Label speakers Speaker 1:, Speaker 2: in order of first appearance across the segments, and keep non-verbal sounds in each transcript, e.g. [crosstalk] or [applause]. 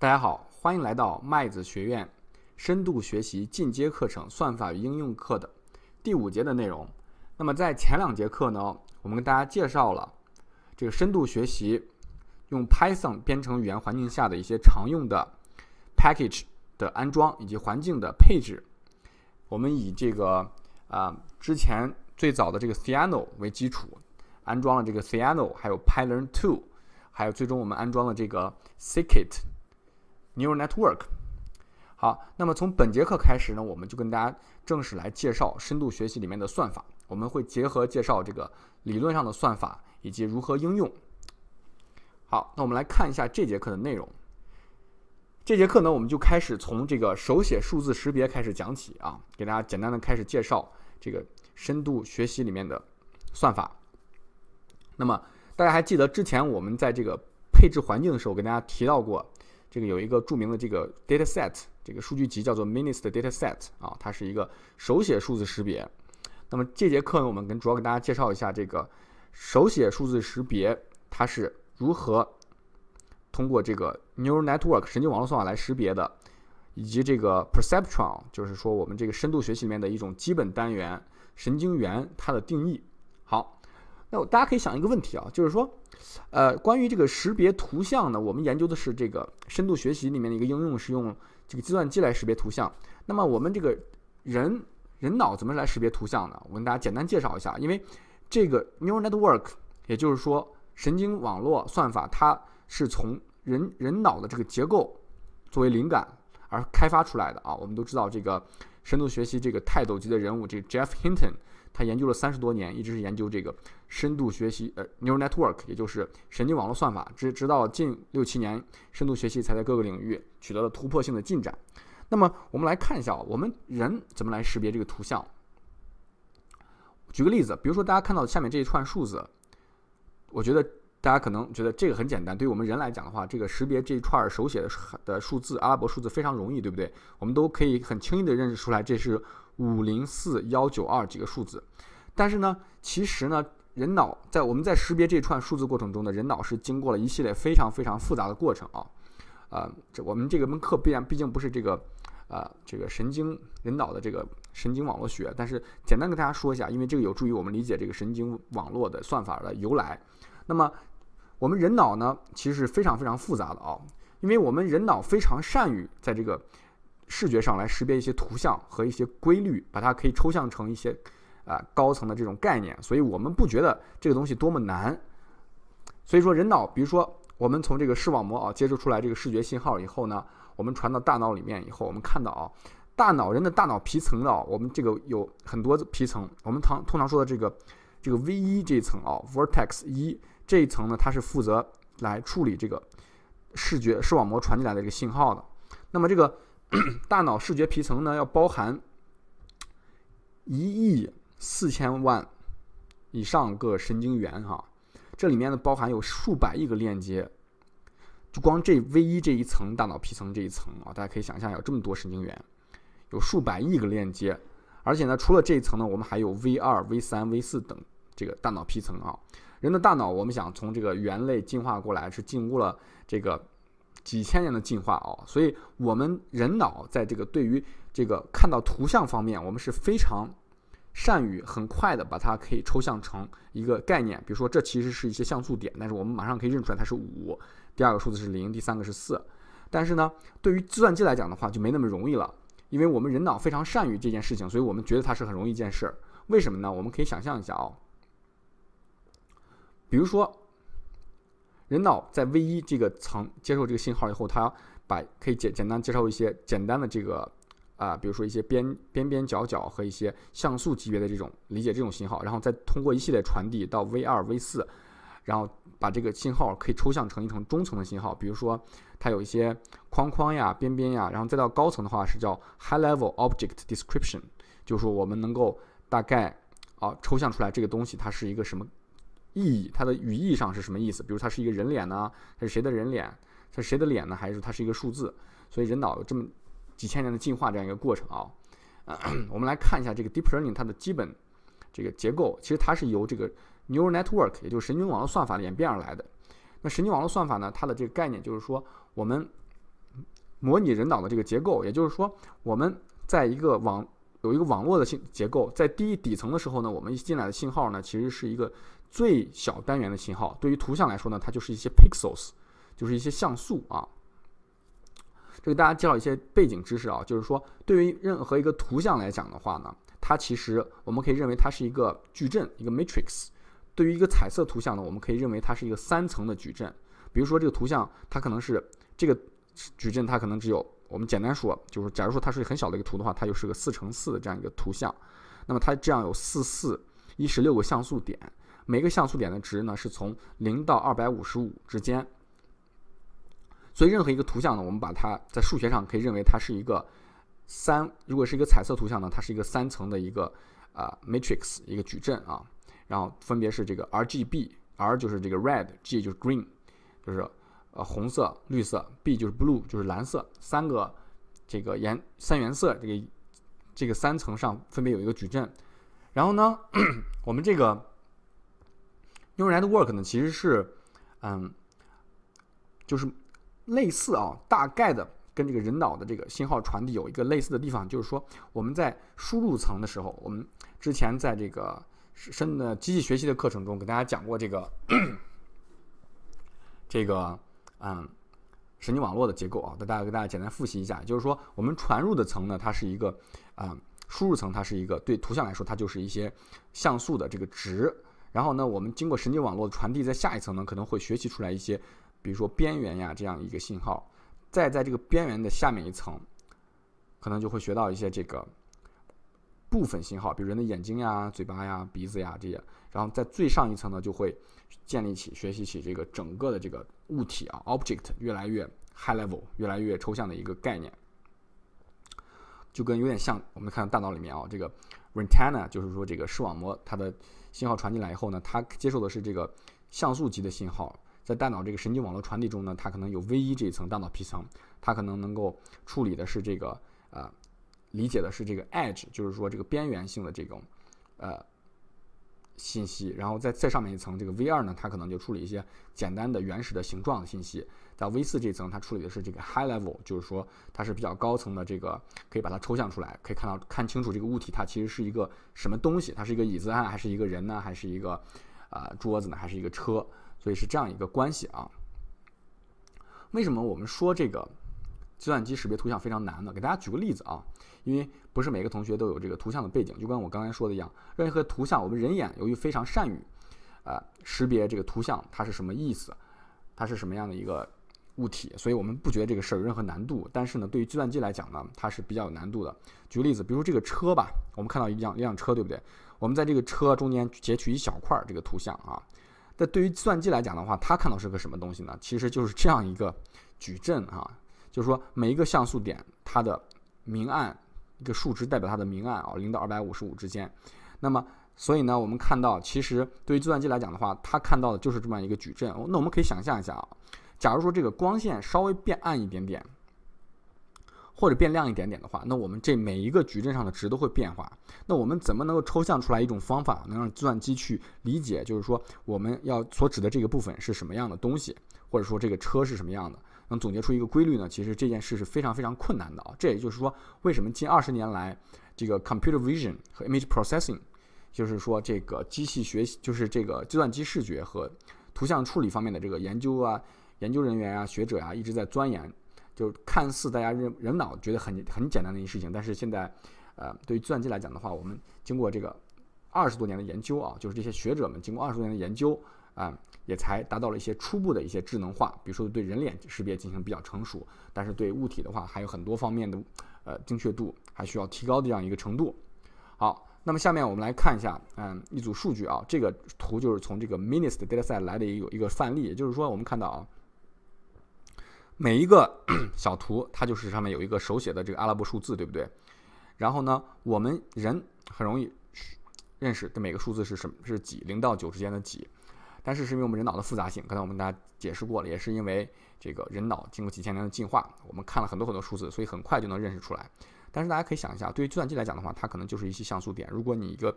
Speaker 1: 大家好，欢迎来到麦子学院深度学习进阶课程《算法与应用》课的第五节的内容。那么，在前两节课呢，我们跟大家介绍了这个深度学习用 Python 编程语言环境下的一些常用的 package 的安装以及环境的配置。我们以这个啊之前最早的这个 Theano 为基础，安装了这个 Theano，还有 Python Two，还有最终我们安装了这个 c i c a t Neural Network，好，那么从本节课开始呢，我们就跟大家正式来介绍深度学习里面的算法。我们会结合介绍这个理论上的算法以及如何应用。好，那我们来看一下这节课的内容。这节课呢，我们就开始从这个手写数字识别开始讲起啊，给大家简单的开始介绍这个深度学习里面的算法。那么大家还记得之前我们在这个配置环境的时候，跟大家提到过。这个有一个著名的这个 dataset，这个数据集叫做 MNIST i dataset 啊，它是一个手写数字识别。那么这节课呢，我们跟主要给大家介绍一下这个手写数字识别它是如何通过这个 neural network 神经网络算法来识别的，以及这个 perceptron，就是说我们这个深度学习里面的一种基本单元神经元它的定义。那大家可以想一个问题啊，就是说，呃，关于这个识别图像呢，我们研究的是这个深度学习里面的一个应用，是用这个计算机来识别图像。那么我们这个人人脑怎么来识别图像呢？我跟大家简单介绍一下，因为这个 neural network，也就是说神经网络算法，它是从人人脑的这个结构作为灵感而开发出来的啊。我们都知道这个深度学习这个泰斗级的人物，这个 Jeff Hinton。他研究了三十多年，一直是研究这个深度学习，呃，neural network，也就是神经网络算法，直直到近六七年，深度学习才在各个领域取得了突破性的进展。那么，我们来看一下，我们人怎么来识别这个图像？举个例子，比如说大家看到下面这一串数字，我觉得。大家可能觉得这个很简单，对于我们人来讲的话，这个识别这一串手写的的数字，阿拉伯数字非常容易，对不对？我们都可以很轻易的认识出来，这是五零四幺九二几个数字。但是呢，其实呢，人脑在我们在识别这串数字过程中呢，人脑是经过了一系列非常非常复杂的过程啊。呃，这我们这个门课必然毕竟不是这个呃这个神经人脑的这个神经网络学，但是简单跟大家说一下，因为这个有助于我们理解这个神经网络的算法的由来。那么，我们人脑呢，其实是非常非常复杂的啊，因为我们人脑非常善于在这个视觉上来识别一些图像和一些规律，把它可以抽象成一些啊高层的这种概念，所以我们不觉得这个东西多么难。所以说，人脑，比如说我们从这个视网膜啊接收出来这个视觉信号以后呢，我们传到大脑里面以后，我们看到啊，大脑人的大脑皮层啊，我们这个有很多皮层，我们常通常说的这个这个 V 一这一层啊，vertex 一。这一层呢，它是负责来处理这个视觉视网膜传进来的一个信号的。那么这个 [clears throat] 大脑视觉皮层呢，要包含一亿四千万以上个神经元哈。这里面呢，包含有数百亿个链接。就光这 V 一这一层大脑皮层这一层啊，大家可以想象有这么多神经元，有数百亿个链接。而且呢，除了这一层呢，我们还有 V 二、V 三、V 四等这个大脑皮层啊。人的大脑，我们想从这个猿类进化过来，是经过了这个几千年的进化哦，所以我们人脑在这个对于这个看到图像方面，我们是非常善于很快的把它可以抽象成一个概念。比如说，这其实是一些像素点，但是我们马上可以认出来它是五，第二个数字是零，第三个是四。但是呢，对于计算机来讲的话，就没那么容易了，因为我们人脑非常善于这件事情，所以我们觉得它是很容易一件事儿。为什么呢？我们可以想象一下哦，比如说，人脑在 V 一这个层接受这个信号以后，它把可以简简单介绍一些简单的这个，啊，比如说一些边边边角角和一些像素级别的这种理解这种信号，然后再通过一系列传递到 V 二、V 四，然后把这个信号可以抽象成一层中层的信号，比如说它有一些框框呀、边边呀，然后再到高层的话是叫 high level object description，就是说我们能够大概啊抽象出来这个东西它是一个什么。意义，它的语义上是什么意思？比如它是一个人脸呢，还是谁的人脸？它是谁的脸呢？还是它是一个数字？所以人脑有这么几千年的进化这样一个过程啊。[clears throat] 我们来看一下这个 deep learning 它的基本这个结构，其实它是由这个 neural network，也就是神经网络算法演变而来的。那神经网络算法呢，它的这个概念就是说，我们模拟人脑的这个结构，也就是说，我们在一个网有一个网络的信结构，在低底层的时候呢，我们一进来的信号呢，其实是一个。最小单元的信号，对于图像来说呢，它就是一些 pixels，就是一些像素啊。这个大家介绍一些背景知识啊，就是说，对于任何一个图像来讲的话呢，它其实我们可以认为它是一个矩阵，一个 matrix。对于一个彩色图像呢，我们可以认为它是一个三层的矩阵。比如说这个图像，它可能是这个矩阵，它可能只有我们简单说，就是假如说它是一个很小的一个图的话，它就是个四乘四的这样一个图像。那么它这样有四四一十六个像素点。每个像素点的值呢，是从零到二百五十五之间。所以，任何一个图像呢，我们把它在数学上可以认为它是一个三，如果是一个彩色图像呢，它是一个三层的一个啊 matrix 一个矩阵啊。然后，分别是这个 R G B，R 就是这个 red，G 就是 green，就是呃红色、绿色，B 就是 blue，就是蓝色。三个这个颜三原色这个这个三层上分别有一个矩阵。然后呢，[clears throat] 我们这个。Neural n 来 t work 呢，其实是，嗯，就是类似啊，大概的跟这个人脑的这个信号传递有一个类似的地方，就是说我们在输入层的时候，我们之前在这个深的机器学习的课程中给大家讲过这个，这个嗯，神经网络的结构啊，给大给大家简单复习一下，就是说我们传入的层呢，它是一个啊，输入层它是一个对图像来说，它就是一些像素的这个值。然后呢，我们经过神经网络传递，在下一层呢可能会学习出来一些，比如说边缘呀这样一个信号，再在这个边缘的下面一层，可能就会学到一些这个部分信号，比如人的眼睛呀、嘴巴呀、鼻子呀这些，然后在最上一层呢就会建立起学习起这个整个的这个物体啊 （object） 越来越 high level、越来越抽象的一个概念，就跟有点像我们看大脑里面啊这个。Retina 就是说这个视网膜，它的信号传进来以后呢，它接受的是这个像素级的信号，在大脑这个神经网络传递中呢，它可能有 V 一这一层大脑皮层，它可能能够处理的是这个啊，理解的是这个 edge，就是说这个边缘性的这种呃信息，然后再再上面一层这个 V 二呢，它可能就处理一些简单的原始的形状的信息。在 V 四这层，它处理的是这个 high level，就是说它是比较高层的这个，可以把它抽象出来，可以看到看清楚这个物体，它其实是一个什么东西？它是一个椅子啊，还是一个人呢？还是一个啊桌子呢？还是一个车？所以是这样一个关系啊。为什么我们说这个计算机识别图像非常难呢？给大家举个例子啊，因为不是每个同学都有这个图像的背景，就跟我刚才说的一样，任何图像，我们人眼由于非常善于啊识别这个图像它是什么意思，它是什么样的一个。物体，所以我们不觉得这个事儿有任何难度。但是呢，对于计算机来讲呢，它是比较有难度的。举个例子，比如说这个车吧，我们看到一辆一辆车，对不对？我们在这个车中间截取一小块儿这个图像啊。那对于计算机来讲的话，它看到是个什么东西呢？其实就是这样一个矩阵啊，就是说每一个像素点它的明暗一个数值代表它的明暗啊，零到二百五十五之间。那么，所以呢，我们看到其实对于计算机来讲的话，它看到的就是这么样一个矩阵。那我们可以想象一下啊。假如说这个光线稍微变暗一点点，或者变亮一点点的话，那我们这每一个矩阵上的值都会变化。那我们怎么能够抽象出来一种方法，能让计算机去理解，就是说我们要所指的这个部分是什么样的东西，或者说这个车是什么样的，能总结出一个规律呢？其实这件事是非常非常困难的啊。这也就是说，为什么近二十年来，这个 computer vision 和 image processing，就是说这个机器学习，就是这个计算机视觉和图像处理方面的这个研究啊。研究人员啊、学者啊一直在钻研，就看似大家人人脑觉得很很简单的一件事情，但是现在，呃，对于计算机来讲的话，我们经过这个二十多年的研究啊，就是这些学者们经过二十多年的研究啊，也才达到了一些初步的一些智能化，比如说对人脸识别进行比较成熟，但是对物体的话，还有很多方面的呃精确度还需要提高的这样一个程度。好，那么下面我们来看一下，嗯，一组数据啊，这个图就是从这个 Minist dataset 来的一个一个范例，也就是说，我们看到啊。每一个 [clears throat] 小图，它就是上面有一个手写的这个阿拉伯数字，对不对？然后呢，我们人很容易认识的每个数字是什么，是几，零到九之间的几。但是，是因为我们人脑的复杂性，刚才我们跟大家解释过了，也是因为这个人脑经过几千年的进化，我们看了很多很多数字，所以很快就能认识出来。但是大家可以想一下，对于计算机来讲的话，它可能就是一些像素点。如果你一个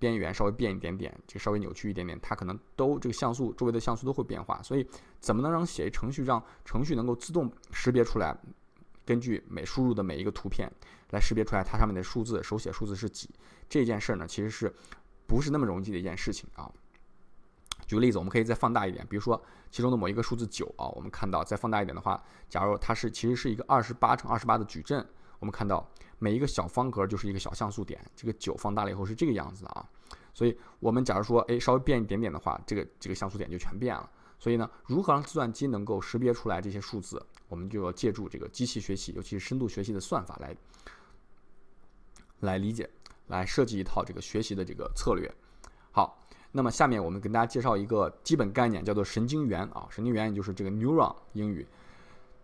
Speaker 1: 边缘稍微变一点点，就稍微扭曲一点点，它可能都这个像素周围的像素都会变化，所以怎么能让写程序让程序能够自动识别出来？根据每输入的每一个图片来识别出来它上面的数字，手写数字是几？这件事儿呢，其实是不是那么容易的一件事情啊？举个例子，我们可以再放大一点，比如说其中的某一个数字九啊，我们看到再放大一点的话，假如它是其实是一个二十八乘二十八的矩阵，我们看到。每一个小方格就是一个小像素点，这个九放大了以后是这个样子的啊，所以我们假如说，哎，稍微变一点点的话，这个这个像素点就全变了。所以呢，如何让计算机能够识别出来这些数字，我们就要借助这个机器学习，尤其是深度学习的算法来，来理解，来设计一套这个学习的这个策略。好，那么下面我们跟大家介绍一个基本概念，叫做神经元啊，神经元也就是这个 neuron 英语。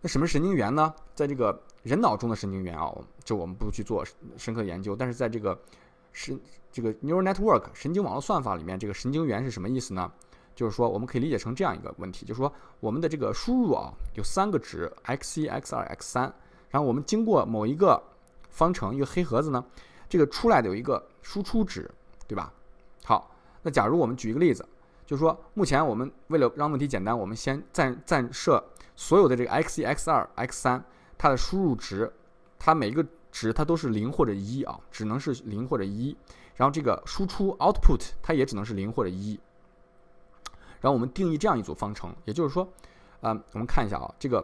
Speaker 1: 什么神经元呢？在这个人脑中的神经元啊，这我们不去做深刻研究。但是在这个神这个 neural network 神经网络算法里面，这个神经元是什么意思呢？就是说我们可以理解成这样一个问题：，就是说我们的这个输入啊有三个值 x 一、x 二、x 三，然后我们经过某一个方程一个黑盒子呢，这个出来的有一个输出值，对吧？好，那假如我们举一个例子，就是说目前我们为了让问题简单，我们先暂暂设。所有的这个 x 一、x 二、x 三，它的输入值，它每一个值它都是零或者一啊，只能是零或者一。然后这个输出 output 它也只能是零或者一。然后我们定义这样一组方程，也就是说，啊，我们看一下啊，这个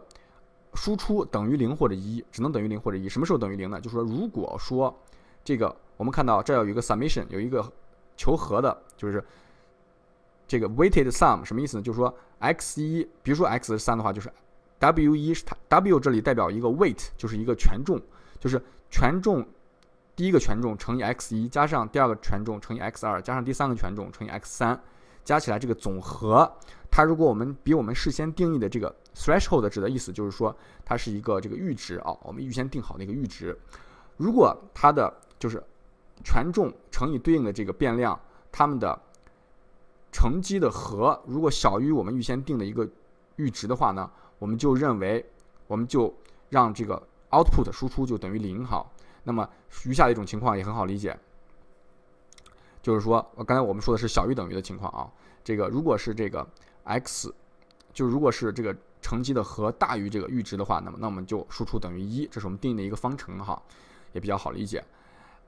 Speaker 1: 输出等于零或者一，只能等于零或者一。什么时候等于零呢？就是说，如果说这个我们看到这有一个 summation，有一个求和的，就是这个 weighted sum，什么意思呢？就是说 x 一，比如说 x 三的话，就是。W 一是它 W 这里代表一个 weight，就是一个权重，就是权重第一个权重乘以 x 一加上第二个权重乘以 x 二加上第三个权重乘以 x 三，加起来这个总和，它如果我们比我们事先定义的这个 threshold 指的意思就是说，它是一个这个阈值啊，我们预先定好的一个阈值，如果它的就是权重乘以对应的这个变量，它们的乘积的和如果小于我们预先定的一个阈值的话呢？我们就认为，我们就让这个 output 输出就等于零好。那么余下的一种情况也很好理解，就是说，刚才我们说的是小于等于的情况啊。这个如果是这个 x 就如果是这个乘积的和大于这个阈值的话，那么那我们就输出等于一，这是我们定义的一个方程哈，也比较好理解。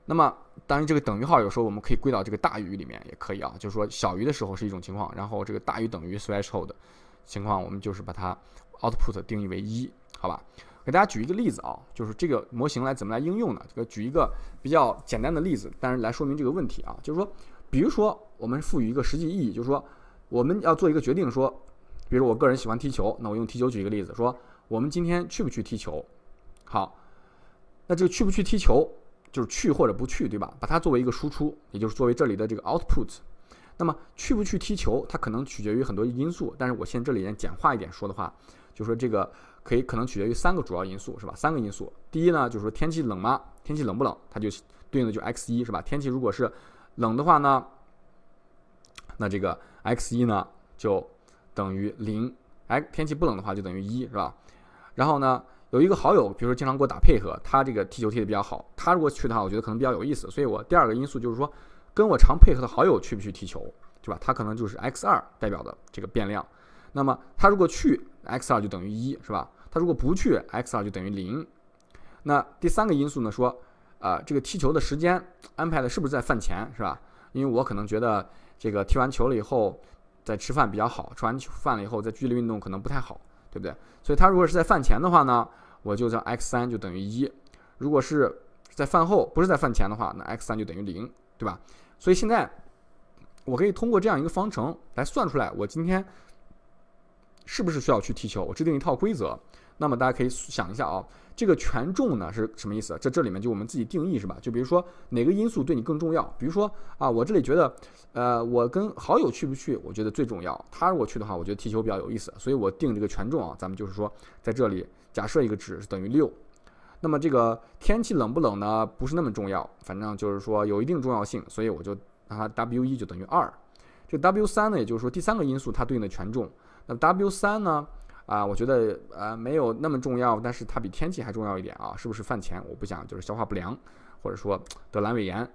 Speaker 1: 那么当然这个等于号有时候我们可以归到这个大于里面也可以啊，就是说小于的时候是一种情况，然后这个大于等于 threshold 情况，我们就是把它。Output 定义为一，好吧，给大家举一个例子啊，就是这个模型来怎么来应用呢？这个举一个比较简单的例子，但是来说明这个问题啊，就是说，比如说我们赋予一个实际意义，就是说我们要做一个决定，说，比如我个人喜欢踢球，那我用踢球举一个例子，说我们今天去不去踢球，好，那这个去不去踢球就是去或者不去，对吧？把它作为一个输出，也就是作为这里的这个 output。那么去不去踢球，它可能取决于很多因素。但是我先这里先简化一点说的话，就说这个可以可能取决于三个主要因素，是吧？三个因素，第一呢，就是说天气冷吗？天气冷不冷，它就对应的就 X 一是吧？天气如果是冷的话呢，那这个 X 一呢就等于零，哎，天气不冷的话就等于一是吧？然后呢，有一个好友，比如说经常给我打配合，他这个踢球踢的比较好，他如果去的话，我觉得可能比较有意思。所以我第二个因素就是说。跟我常配合的好友去不去踢球，对吧？他可能就是 X 二代表的这个变量。那么他如果去，X 二就等于一，是吧？他如果不去，X 二就等于零。那第三个因素呢？说，呃，这个踢球的时间安排的是不是在饭前，是吧？因为我可能觉得这个踢完球了以后再吃饭比较好，吃完饭了以后再剧烈运动可能不太好，对不对？所以他如果是在饭前的话呢，我就叫 X 三就等于一；如果是在饭后，不是在饭前的话，那 X 三就等于零，对吧？所以现在，我可以通过这样一个方程来算出来，我今天是不是需要去踢球？我制定一套规则，那么大家可以想一下啊，这个权重呢是什么意思？这这里面就我们自己定义是吧？就比如说哪个因素对你更重要？比如说啊，我这里觉得，呃，我跟好友去不去，我觉得最重要。他如果去的话，我觉得踢球比较有意思，所以我定这个权重啊，咱们就是说在这里假设一个值是等于六。那么这个天气冷不冷呢？不是那么重要，反正就是说有一定重要性，所以我就它 w 一就等于二。这 W 三呢，也就是说第三个因素它对应的权重。那么 W 三呢，啊，我觉得呃没有那么重要，但是它比天气还重要一点啊，是不是饭前？我不想就是消化不良，或者说得阑尾炎。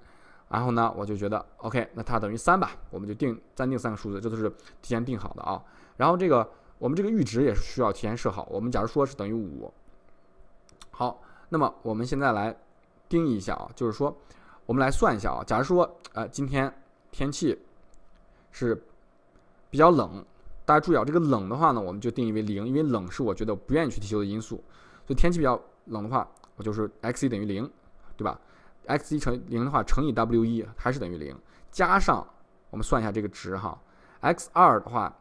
Speaker 1: 然后呢，我就觉得 OK，那它等于三吧，我们就定暂定三个数字，这都是提前定好的啊。然后这个我们这个阈值也是需要提前设好，我们假如说是等于五，好。那么我们现在来定义一下啊，就是说，我们来算一下啊。假如说，呃，今天天气是比较冷，大家注意啊，这个冷的话呢，我们就定义为零，因为冷是我觉得不愿意去踢球的因素。所以天气比较冷的话，我就是 x 一等于零，对吧？x 一乘零的话，乘以 w 一还是等于零。加上我们算一下这个值哈，x 二的话，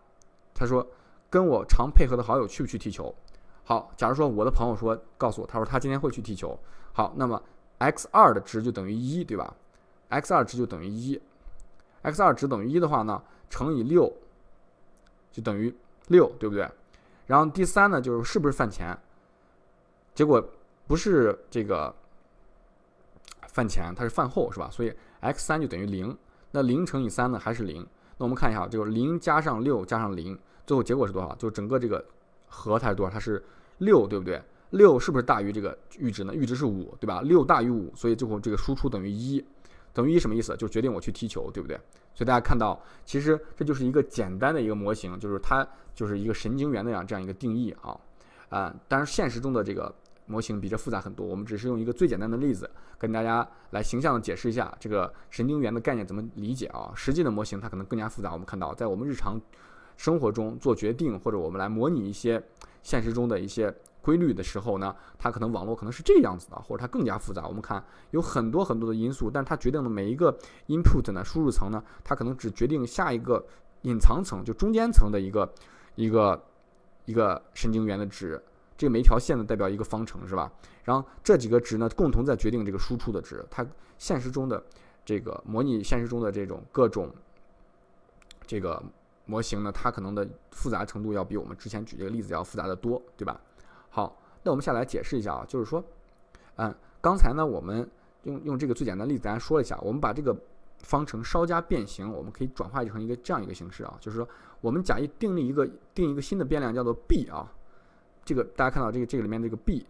Speaker 1: 他说跟我常配合的好友去不去踢球？好，假如说我的朋友说告诉我，他说他今天会去踢球。好，那么 x 二的值就等于一对吧？x 二值就等于一，x 二值等于一的话呢，乘以六，就等于六，对不对？然后第三呢，就是是不是饭前？结果不是这个饭前，它是饭后，是吧？所以 x 三就等于零。那零乘以三呢，还是零。那我们看一下，就是零加上六加上零，最后结果是多少？就整个这个。和它是多少？它是六，对不对？六是不是大于这个阈值呢？阈值是五，对吧？六大于五，所以最后这个输出等于一，等于一什么意思？就决定我去踢球，对不对？所以大家看到，其实这就是一个简单的一个模型，就是它就是一个神经元的样这样一个定义啊。呃，当然现实中的这个模型比这复杂很多。我们只是用一个最简单的例子跟大家来形象的解释一下这个神经元的概念怎么理解啊。实际的模型它可能更加复杂。我们看到，在我们日常。生活中做决定，或者我们来模拟一些现实中的一些规律的时候呢，它可能网络可能是这样子的，或者它更加复杂。我们看有很多很多的因素，但它决定了每一个 input 呢，输入层呢，它可能只决定下一个隐藏层，就中间层的一个一个一个神经元的值。这每一条线呢，代表一个方程，是吧？然后这几个值呢，共同在决定这个输出的值。它现实中的这个模拟现实中的这种各种这个。模型呢，它可能的复杂程度要比我们之前举这个例子要复杂的多，对吧？好，那我们下来解释一下啊，就是说，嗯，刚才呢，我们用用这个最简单的例子，大家说了一下，我们把这个方程稍加变形，我们可以转化成一个这样一个形式啊，就是说，我们假意定立一个定一个新的变量叫做 b 啊，这个大家看到这个这个里面这个 b，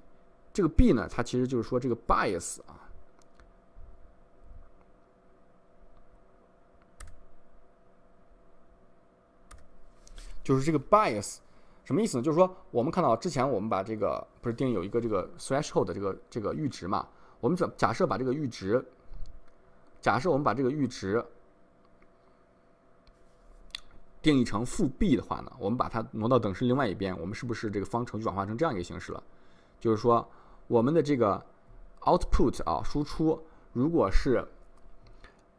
Speaker 1: 这个 b 呢，它其实就是说这个 bias 啊。就是这个 bias，什么意思呢？就是说，我们看到之前我们把这个不是定义有一个这个 threshold 的这个这个阈值嘛？我们假假设把这个阈值，假设我们把这个阈值定义成负 b 的话呢？我们把它挪到等式另外一边，我们是不是这个方程就转化成这样一个形式了？就是说，我们的这个 output 啊输出如果是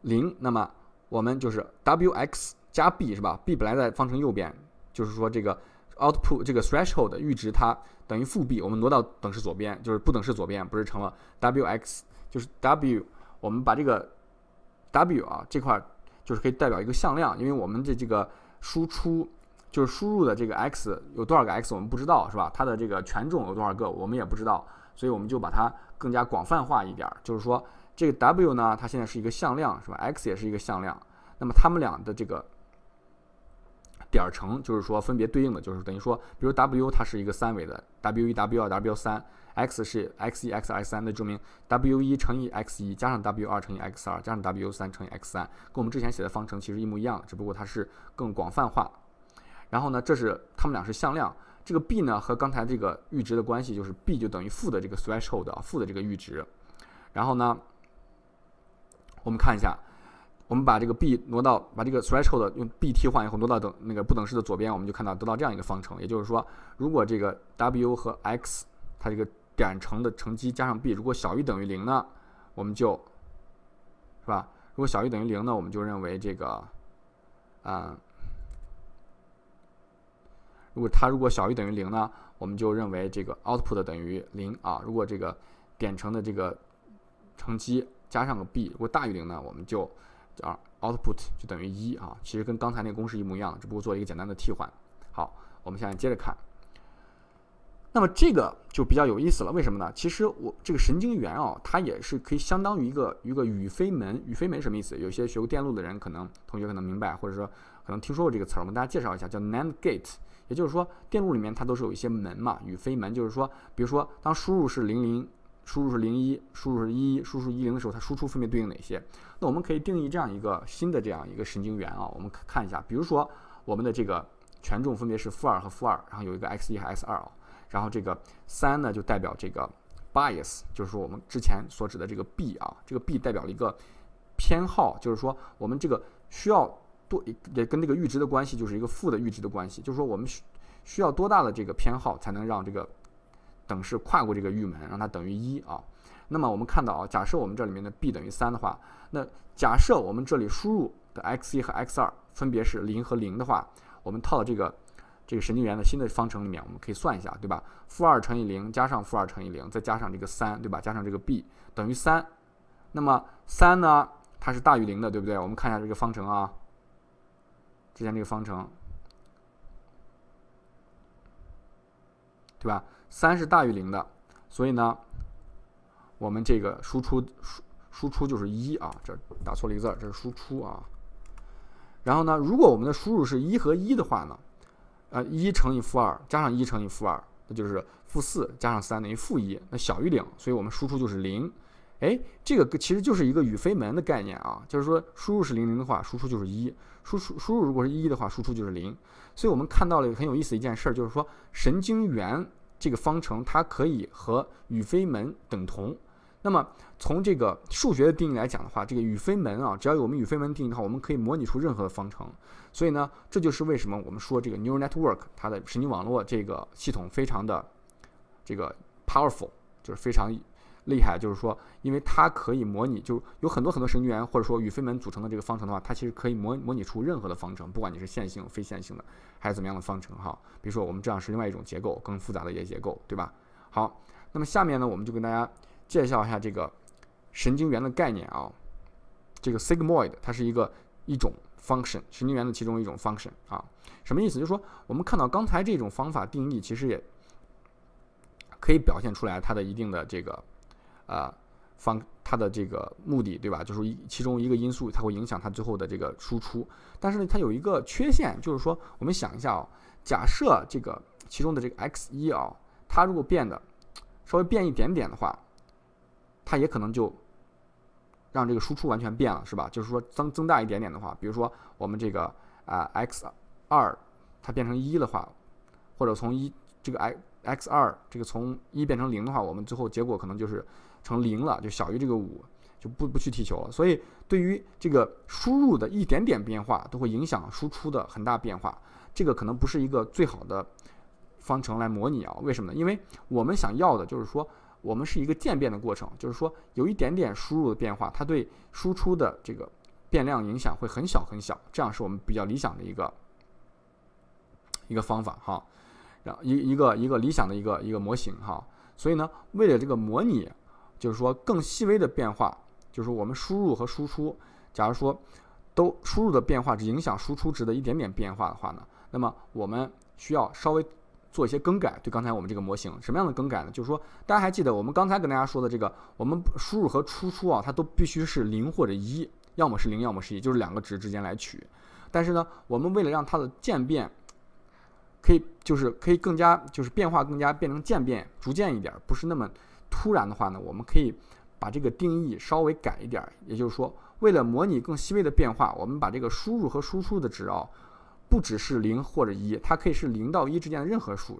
Speaker 1: 零，那么我们就是 w x 加 b 是吧？b 本来在方程右边。就是说，这个 output 这个 threshold 阈值它等于负 b，我们挪到等式左边，就是不等式左边，不是成了 w x，就是 w，我们把这个 w 啊这块就是可以代表一个向量，因为我们的这个输出就是输入的这个 x 有多少个 x 我们不知道是吧？它的这个权重有多少个我们也不知道，所以我们就把它更加广泛化一点，就是说这个 w 呢，它现在是一个向量是吧？x 也是一个向量，那么它们俩的这个。点儿乘就是说，分别对应的就是等于说，比如 w 它是一个三维的，w1、w2、w3，x 是 x1、x2、x3，那证明 w1 乘以 x1 加上 w2 乘以 x2 加上 w3 乘以 x3，跟我们之前写的方程其实一模一样，只不过它是更广泛化。然后呢，这是它们俩是向量，这个 b 呢和刚才这个阈值的关系就是 b 就等于负的这个 threshold，啊，负的这个阈值。然后呢，我们看一下。我们把这个 b 挪到，把这个 threshold 用 b 替换以后挪到等那个不等式的左边，我们就看到得到这样一个方程。也就是说，如果这个 w 和 x 它这个点乘的乘积加上 b 如果小于等于零呢，我们就是吧？如果小于等于零呢，我们就认为这个，啊，如果它如果小于等于零呢，我们就认为这个 output 等于零啊。如果这个点乘的这个乘积加上个 b 如果大于零呢，我们就啊，output 就等于一啊，其实跟刚才那个公式一模一样，只不过做一个简单的替换。好，我们现在接着看。那么这个就比较有意思了，为什么呢？其实我这个神经元哦，它也是可以相当于一个一个与非门。与非门什么意思？有些学过电路的人，可能同学可能明白，或者说可能听说过这个词儿。我们大家介绍一下，叫 NAND gate。也就是说，电路里面它都是有一些门嘛，与非门就是说，比如说当输入是零零。输入是零一，输入是一一，输入一零的时候，它输出分别对应哪些？那我们可以定义这样一个新的这样一个神经元啊，我们看一下，比如说我们的这个权重分别是负二和负二，然后有一个 x 一和 x 二啊，然后这个三呢就代表这个 bias，就是说我们之前所指的这个 b 啊，这个 b 代表了一个偏好，就是说我们这个需要多也跟这个阈值的关系就是一个负的阈值的关系，就是说我们需需要多大的这个偏好才能让这个。等式跨过这个域门，让它等于一啊。那么我们看到啊，假设我们这里面的 b 等于三的话，那假设我们这里输入的 x 一和 x 二分别是零和零的话，我们套到这个这个神经元的新的方程里面，我们可以算一下，对吧？负二乘以零加上负二乘以零，再加上这个三，对吧？加上这个 b 等于三。那么三呢，它是大于零的，对不对？我们看一下这个方程啊，之前这个方程，对吧？三是大于零的，所以呢，我们这个输出输输出就是一啊。这打错了一个字儿，这是输出啊。然后呢，如果我们的输入是一和一的话呢，呃，一乘以负二加上一乘以负二，那就是负四加上三等于负一，那小于零，所以我们输出就是零。哎，这个其实就是一个与非门的概念啊，就是说输入是零零的话，输出就是一；输出输入如果是一的话，输出就是零。所以我们看到了很有意思的一件事，就是说神经元。这个方程它可以和与非门等同，那么从这个数学的定义来讲的话，这个与非门啊，只要有我们与非门定义的话，我们可以模拟出任何的方程。所以呢，这就是为什么我们说这个 neural network 它的神经网络这个系统非常的这个 powerful，就是非常。厉害，就是说，因为它可以模拟，就有很多很多神经元，或者说与非门组成的这个方程的话，它其实可以模模拟出任何的方程，不管你是线性、非线性的，还是怎么样的方程哈。比如说，我们这样是另外一种结构，更复杂的一些结构，对吧？好，那么下面呢，我们就跟大家介绍一下这个神经元的概念啊。这个 sigmoid 它是一个一种 function，神经元的其中一种 function 啊。什么意思？就是说，我们看到刚才这种方法定义，其实也可以表现出来它的一定的这个。啊，方它的这个目的对吧？就是一其中一个因素，它会影响它最后的这个输出。但是呢，它有一个缺陷，就是说，我们想一下哦，假设这个其中的这个 x 一啊，它如果变得稍微变一点点的话，它也可能就让这个输出完全变了，是吧？就是说增增大一点点的话，比如说我们这个啊 x 二它变成一的话，或者从一这个 x x 二这个从一变成零的话，我们最后结果可能就是。成零了，就小于这个五，就不不去踢球。了。所以，对于这个输入的一点点变化，都会影响输出的很大变化。这个可能不是一个最好的方程来模拟啊？为什么呢？因为我们想要的就是说，我们是一个渐变的过程，就是说，有一点点输入的变化，它对输出的这个变量影响会很小很小。这样是我们比较理想的一个一个方法哈，然后一一个一个理想的一个一个模型哈。所以呢，为了这个模拟。就是说，更细微的变化，就是我们输入和输出，假如说都输入的变化只影响输出值的一点点变化的话呢，那么我们需要稍微做一些更改。对刚才我们这个模型，什么样的更改呢？就是说，大家还记得我们刚才跟大家说的这个，我们输入和输出啊，它都必须是零或者一，要么是零，要么是一，就是两个值之间来取。但是呢，我们为了让它的渐变，可以就是可以更加就是变化更加变成渐变，逐渐一点，不是那么。突然的话呢，我们可以把这个定义稍微改一点儿，也就是说，为了模拟更细微的变化，我们把这个输入和输出的值啊，不只是零或者一，它可以是零到一之间的任何数，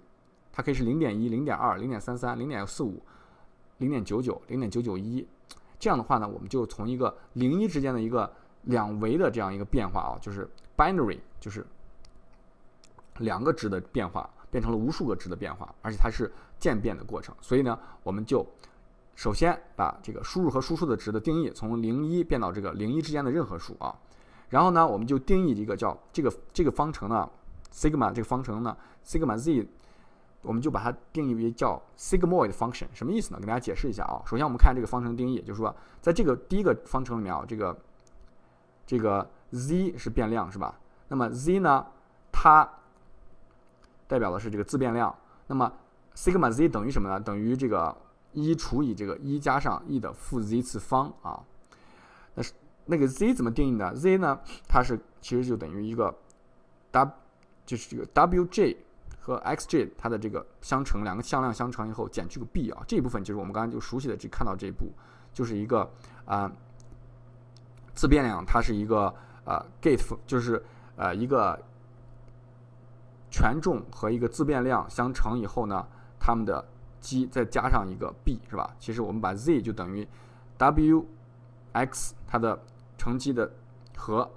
Speaker 1: 它可以是零点一、零点二、零点三三、零点四五、零点九九、零点九九一。这样的话呢，我们就从一个零一之间的一个两维的这样一个变化啊，就是 binary，就是两个值的变化，变成了无数个值的变化，而且它是。渐变的过程，所以呢，我们就首先把这个输入和输出的值的定义从零一变到这个零一之间的任何数啊，然后呢，我们就定义一个叫这个这个方程呢，sigma 这个方程呢，sigma z，我们就把它定义为叫 sigmoid function，什么意思呢？给大家解释一下啊。首先我们看这个方程定义，就是说在这个第一个方程里面啊，这个这个 z 是变量是吧？那么 z 呢，它代表的是这个自变量，那么 sigma z 等于什么呢？等于这个一除以这个一加上 e 的负 z 次方啊。那是那个 z 怎么定义的？z 呢，它是其实就等于一个 w，就是这个 wj 和 xj 它的这个相乘，两个向量相乘以后减去个 b 啊。这一部分就是我们刚才就熟悉的，只看到这一步，就是一个啊自变量，它是一个啊 gate，就是呃一个权重和一个自变量相乘以后呢。它们的积再加上一个 b 是吧？其实我们把 z 就等于 w x 它的乘积的和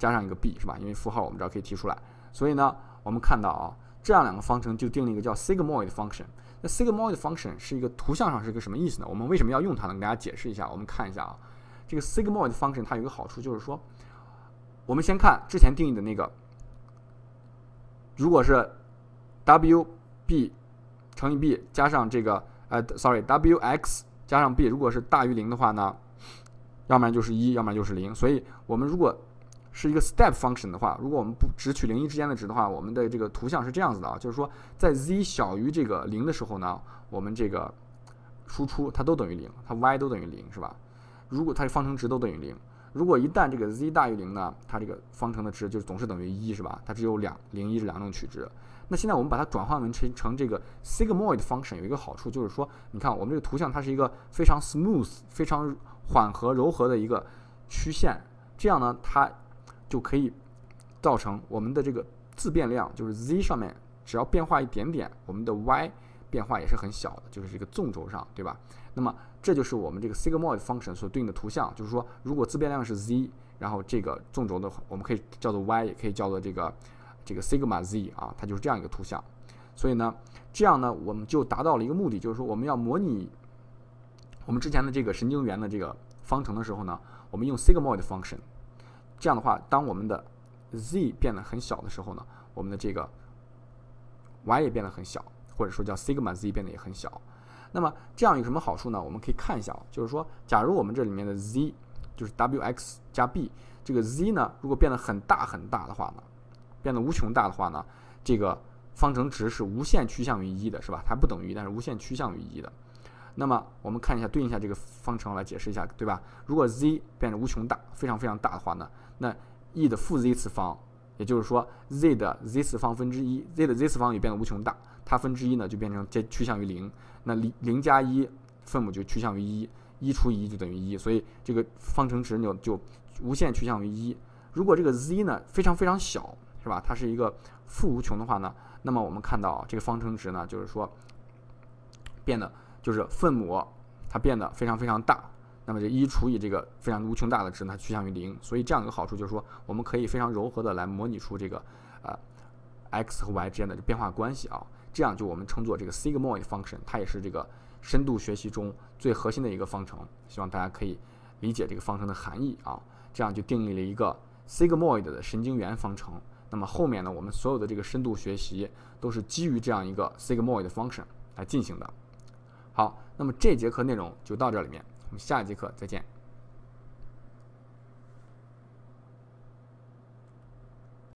Speaker 1: 加上一个 b 是吧？因为符号我们这儿可以提出来。所以呢，我们看到啊，这样两个方程就定了一个叫 sigmoid function。那 sigmoid function 是一个图像上是一个什么意思呢？我们为什么要用它呢？给大家解释一下。我们看一下啊，这个 sigmoid function 它有一个好处就是说，我们先看之前定义的那个，如果是 w b 乘以 b 加上这个，呃 s o r r y w x 加上 b，如果是大于零的话呢，要不然就是一，要不然就是零。所以我们如果是一个 step function 的话，如果我们不只取零一之间的值的话，我们的这个图像是这样子的啊，就是说在 z 小于这个零的时候呢，我们这个输出它都等于零，它 y 都等于零，是吧？如果它的方程值都等于零。如果一旦这个 z 大于零呢，它这个方程的值就是总是等于一，是吧？它只有两零一这两种取值。那现在我们把它转换为成这个 sigmoid function，有一个好处就是说，你看我们这个图像它是一个非常 smooth、非常缓和、柔和的一个曲线，这样呢，它就可以造成我们的这个自变量就是 z 上面只要变化一点点，我们的 y 变化也是很小的，就是这个纵轴上，对吧？那么这就是我们这个 sigmoid function 所对应的图像，就是说如果自变量是 z，然后这个纵轴的话，我们可以叫做 y，也可以叫做这个。这个 sigma z 啊，它就是这样一个图像。所以呢，这样呢，我们就达到了一个目的，就是说我们要模拟我们之前的这个神经元的这个方程的时候呢，我们用 sigmoid function。这样的话，当我们的 z 变得很小的时候呢，我们的这个 y 也变得很小，或者说叫 sigma z 变得也很小。那么这样有什么好处呢？我们可以看一下，就是说，假如我们这里面的 z 就是 w x 加 b，这个 z 呢，如果变得很大很大的话呢？变得无穷大的话呢，这个方程值是无限趋向于一的，是吧？它不等于一，但是无限趋向于一的。那么我们看一下对应一下这个方程来解释一下，对吧？如果 z 变得无穷大，非常非常大的话呢，那 e 的负 z 次方，也就是说 z 的 z 次方分之一，z 的 z 次方也变得无穷大，它分之一呢就变成接趋向于零。那零零加一，分母就趋向于一，一除一就等于一，所以这个方程值就就无限趋向于一。如果这个 z 呢非常非常小。是吧？它是一个负无穷的话呢，那么我们看到这个方程值呢，就是说变得就是分母它变得非常非常大，那么这一除以这个非常无穷大的值呢，它趋向于零。所以这样一个好处就是说，我们可以非常柔和的来模拟出这个呃 x 和 y 之间的变化关系啊。这样就我们称作这个 sigmoid function，它也是这个深度学习中最核心的一个方程。希望大家可以理解这个方程的含义啊。这样就定义了一个 sigmoid 的神经元方程。那么后面呢，我们所有的这个深度学习都是基于这样一个 sigmoid 的 function 来进行的。好，那么这节课内容就到这里面，我们下一节课再见。